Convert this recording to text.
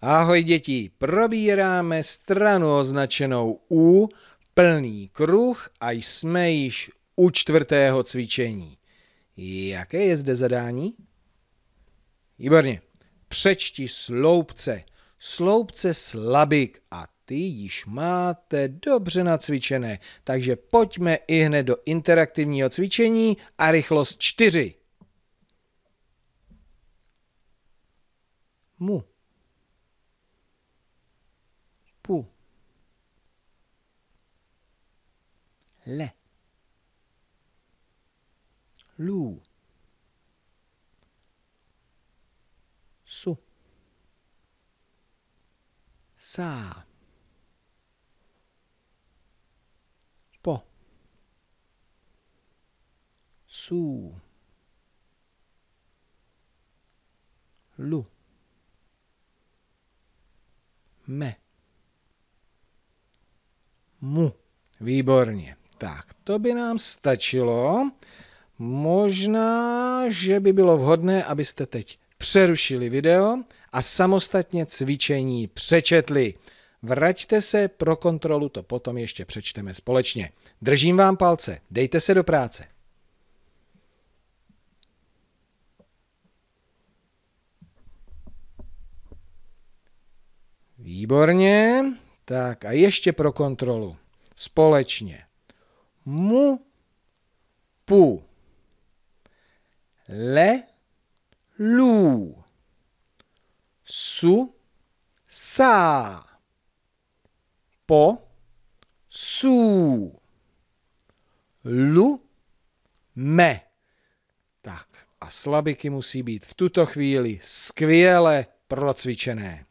Ahoj děti, probíráme stranu označenou U, plný kruh a jsme již u čtvrtého cvičení. Jaké je zde zadání? Výborně. Přečti sloupce. Sloupce slabik a ty již máte dobře nacvičené, takže pojďme i hned do interaktivního cvičení a rychlost čtyři. Mu. peau. Lait. Loup. saut Ça. Pas. Sous. L'eau. Mais. mu. Výborně. Tak, to by nám stačilo. Možná, že by bylo vhodné, abyste teď přerušili video a samostatně cvičení přečetli. Vraťte se pro kontrolu, to potom ještě přečteme společně. Držím vám palce, dejte se do práce. Výborně. Tak a ještě pro kontrolu. Společně. Mu, pu, le, lu, su, sa, po, su, lu, me. Tak a slabiky musí být v tuto chvíli skvěle procvičené.